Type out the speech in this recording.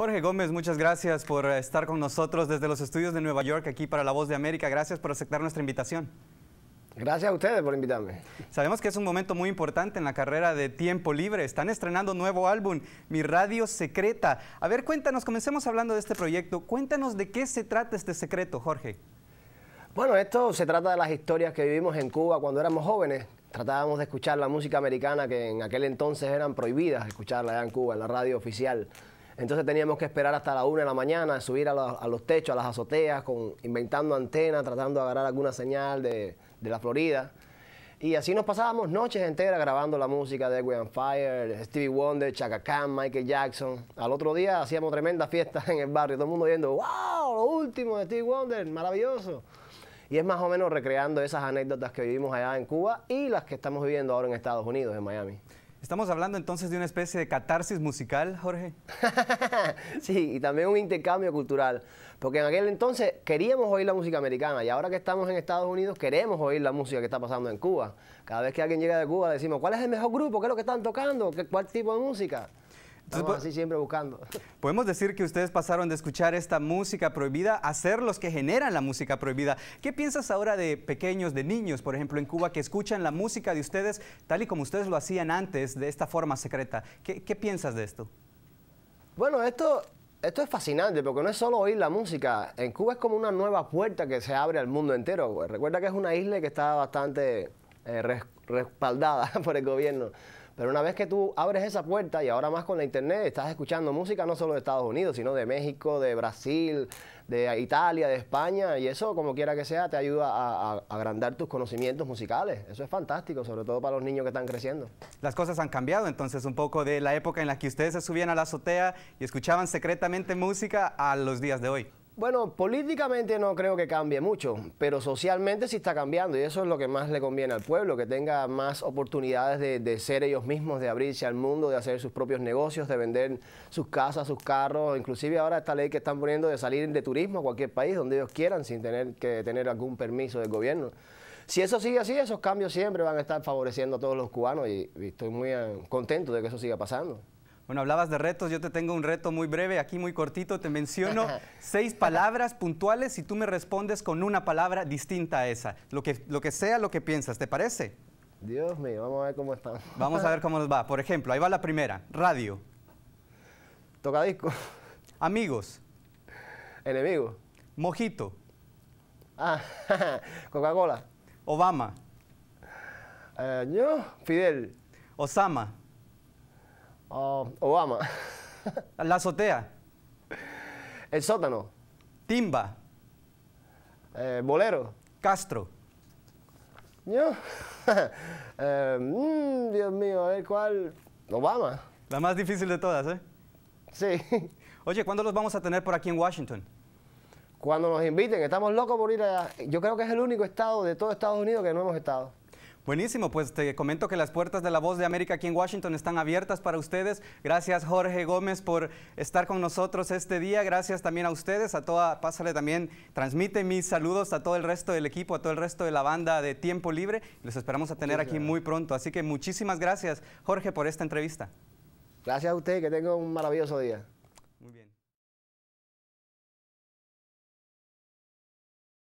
Jorge Gómez, muchas gracias por estar con nosotros desde los estudios de Nueva York, aquí para La Voz de América. Gracias por aceptar nuestra invitación. Gracias a ustedes por invitarme. Sabemos que es un momento muy importante en la carrera de Tiempo Libre. Están estrenando un nuevo álbum, Mi Radio Secreta. A ver, cuéntanos, comencemos hablando de este proyecto. Cuéntanos de qué se trata este secreto, Jorge. Bueno, esto se trata de las historias que vivimos en Cuba cuando éramos jóvenes. Tratábamos de escuchar la música americana que en aquel entonces eran prohibidas escucharla en Cuba, en la radio oficial. Entonces teníamos que esperar hasta la una de la mañana, subir a los, techos, a las azoteas, inventando antenas, tratando de agarrar alguna señal de, la Florida. Y así nos pasábamos noches enteras grabando la música de on Fire, Stevie Wonder, Chaka Khan, Michael Jackson. Al otro día hacíamos tremendas fiestas en el barrio, todo el mundo viendo, wow, lo último de Stevie Wonder, maravilloso. Y es más o menos recreando esas anécdotas que vivimos allá en Cuba y las que estamos viviendo ahora en Estados Unidos, en Miami. Estamos hablando entonces de una especie de catarsis musical, Jorge. sí, y también un intercambio cultural, porque en aquel entonces queríamos oír la música americana y ahora que estamos en Estados Unidos queremos oír la música que está pasando en Cuba. Cada vez que alguien llega de Cuba decimos, ¿cuál es el mejor grupo? ¿Qué es lo que están tocando? ¿Cuál tipo de música? Pues, así siempre buscando. Podemos decir que ustedes pasaron de escuchar esta música prohibida a ser los que generan la música prohibida. ¿Qué piensas ahora de pequeños, de niños, por ejemplo, en Cuba, que escuchan la música de ustedes tal y como ustedes lo hacían antes, de esta forma secreta? ¿Qué, piensas de esto? Bueno, esto, esto es fascinante porque no es solo oír la música. En Cuba es como una nueva puerta que se abre al mundo entero. Recuerda que es una isla que está bastante eh, respaldada por el gobierno. Pero una vez que tú abres esa puerta y ahora más con la internet, estás escuchando música no solo de Estados Unidos, sino de México, de Brasil, de Italia, de España, y eso, como quiera que sea, te ayuda a, agrandar tus conocimientos musicales. Eso es fantástico, sobre todo para los niños que están creciendo. Las cosas han cambiado entonces un poco de la época en la que ustedes se subían a la azotea y escuchaban secretamente música a los días de hoy. Bueno, políticamente no creo que cambie mucho, pero socialmente sí está cambiando y eso es lo que más le conviene al pueblo, que tenga más oportunidades de, ser ellos mismos, de abrirse al mundo, de hacer sus propios negocios, de vender sus casas, sus carros, inclusive ahora esta ley que están poniendo de salir de turismo a cualquier país donde ellos quieran sin tener que tener algún permiso del gobierno. Si eso sigue así, esos cambios siempre van a estar favoreciendo a todos los cubanos y estoy muy ah, contento de que eso siga pasando. Bueno, hablabas de retos, yo te tengo un reto muy breve, aquí muy cortito, te menciono seis palabras puntuales y tú me respondes con una palabra distinta a esa, lo que, lo que sea lo que piensas, ¿te parece? Dios mío, vamos a ver cómo estamos. Vamos a ver cómo nos va. Por ejemplo, ahí va la primera, radio. Tocadisco. Amigos. Enemigo. Mojito. Ah, Coca-Cola. Obama. yo, eh, Fidel. Osama. Oh. Obama. La azotea. El sótano. Timba. Eh, bolero. Castro. Yo. Eh, mm, Dios mío, ¿el cuál. Obama. La más difícil de todas, ¿eh? Sí. Oye, ¿cuándo los vamos a tener por aquí en Washington? Cuando nos inviten, estamos locos por ir allá. Yo creo que es el único estado de todo Estados Unidos que no hemos estado. Buenísimo, pues te comento que las puertas de la voz de América aquí en Washington están abiertas para ustedes. Gracias Jorge Gómez por estar con nosotros este día. Gracias también a ustedes, a toda, pásale también, transmite mis saludos a todo el resto del equipo, a todo el resto de la banda de Tiempo Libre. Los esperamos a tener aquí muy pronto. Así que muchísimas gracias Jorge por esta entrevista. Gracias a usted, que tenga un maravilloso día. Muy bien.